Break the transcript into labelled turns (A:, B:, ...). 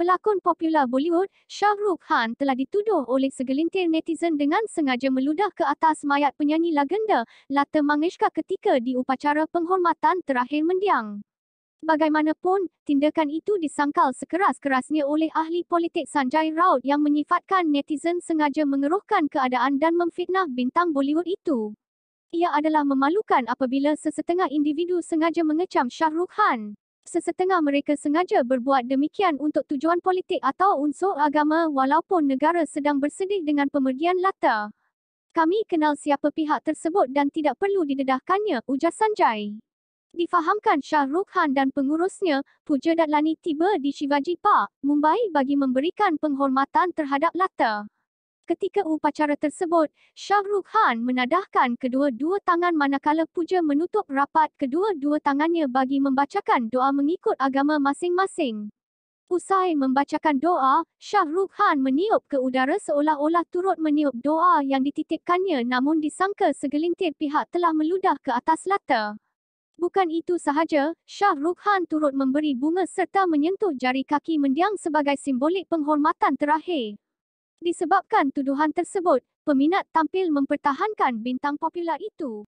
A: pelakon popular Bollywood, Shah Rukh Khan telah dituduh oleh segelintir netizen dengan sengaja meludah ke atas mayat penyanyi legenda Lata Mangeshkar ketika di upacara penghormatan terakhir mendiang. Bagaimanapun, tindakan itu disangkal sekeras-kerasnya oleh ahli politik Sanjay Raut yang menyifatkan netizen sengaja mengeruhkan keadaan dan memfitnah bintang Bollywood itu. Ia adalah memalukan apabila sesetengah individu sengaja mengecam Shah Rukh Khan. Sesetengah mereka sengaja berbuat demikian untuk tujuan politik atau unsur agama walaupun negara sedang bersedih dengan pemergian Lata. Kami kenal siapa pihak tersebut dan tidak perlu didedahkannya, ujar Sanjay. Difahamkan Shah Rukh Khan dan pengurusnya, Puja Datlani tiba di Shivaji Park, Mumbai bagi memberikan penghormatan terhadap Lata. Ketika upacara tersebut, Shah Rukh Khan menadahkan kedua-dua tangan manakala puja menutup rapat kedua-dua tangannya bagi membacakan doa mengikut agama masing-masing. Usai membacakan doa, Shah Rukh Khan meniup ke udara seolah-olah turut meniup doa yang dititipkannya namun disangka segelintir pihak telah meludah ke atas lata. Bukan itu sahaja, Shah Rukh Khan turut memberi bunga serta menyentuh jari kaki mendiang sebagai simbolik penghormatan terakhir. Disebabkan tuduhan tersebut, peminat tampil mempertahankan bintang popular itu.